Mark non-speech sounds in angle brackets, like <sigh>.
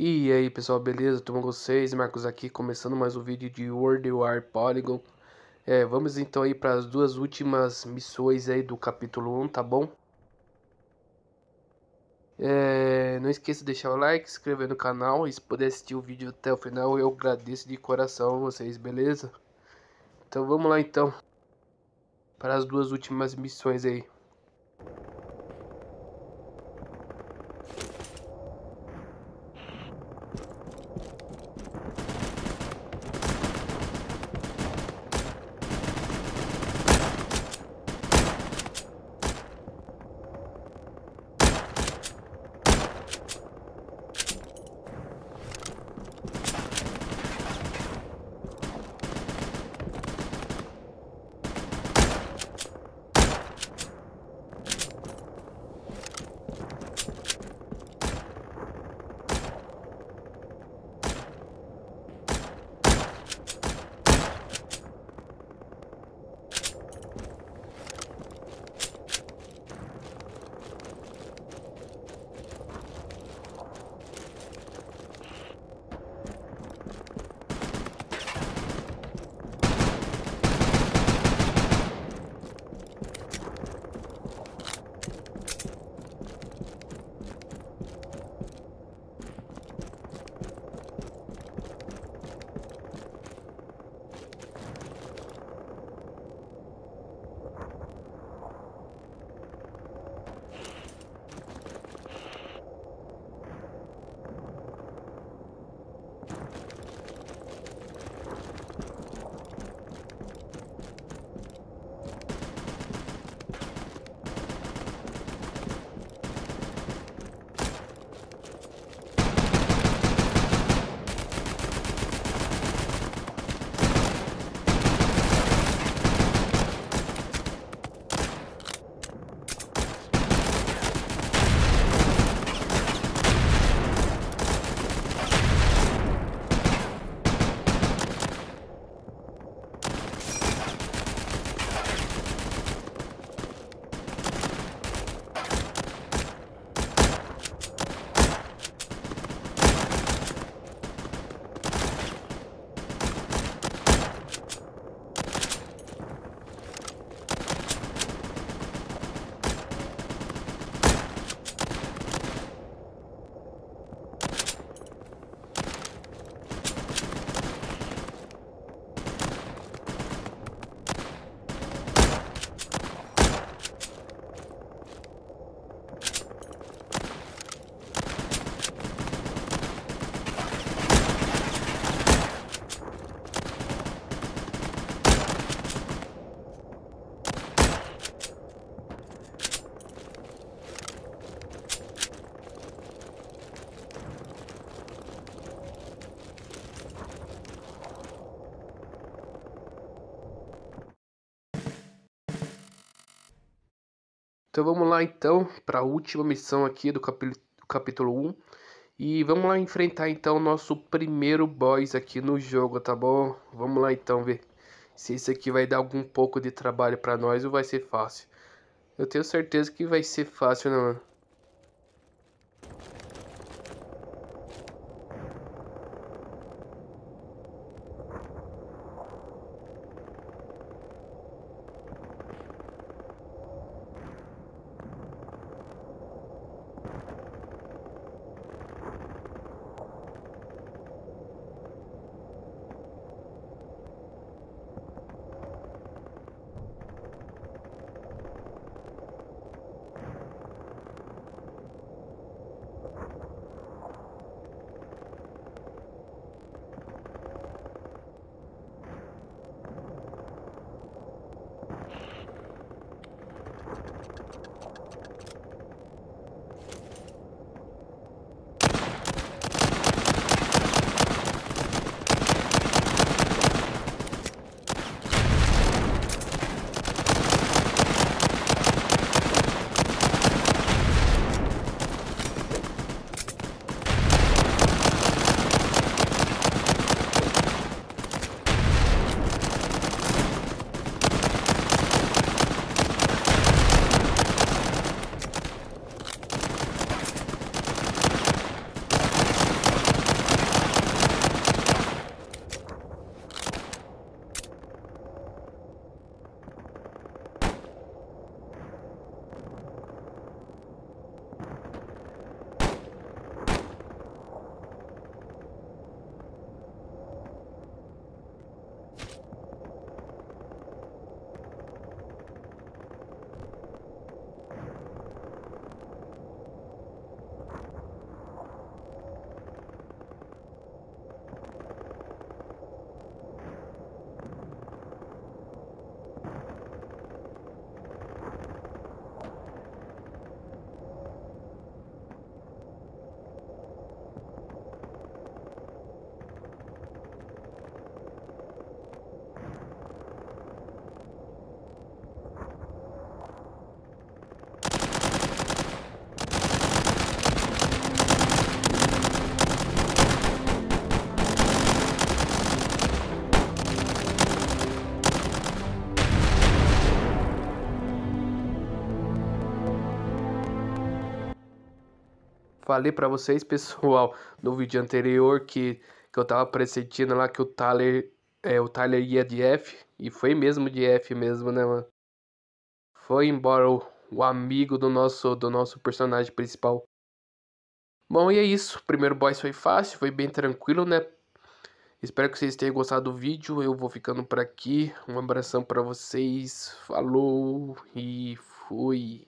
E aí pessoal, beleza? Tudo bom com vocês? Marcos aqui, começando mais um vídeo de World War Polygon é, Vamos então aí para as duas últimas missões aí do capítulo 1, tá bom? É, não esqueça de deixar o like, se inscrever no canal e se puder assistir o vídeo até o final eu agradeço de coração vocês, beleza? Então vamos lá então para as duas últimas missões aí Então vamos lá então para a última missão aqui do capítulo 1. E vamos lá enfrentar então o nosso primeiro boss aqui no jogo, tá bom? Vamos lá então ver se isso aqui vai dar algum pouco de trabalho para nós ou vai ser fácil. Eu tenho certeza que vai ser fácil, né mano? falei para vocês, <laughs> pessoal, no vídeo anterior que, que eu tava pressentindo lá que o Tyler, é, o Tyler ia de F, e foi mesmo de F mesmo, né, mano? Foi embora o, o amigo do nosso, do nosso personagem principal. Bom, e é isso. O primeiro boss foi fácil, foi bem tranquilo, né? Espero que vocês tenham gostado do vídeo. Eu vou ficando por aqui. Um abração para vocês. Falou e fui.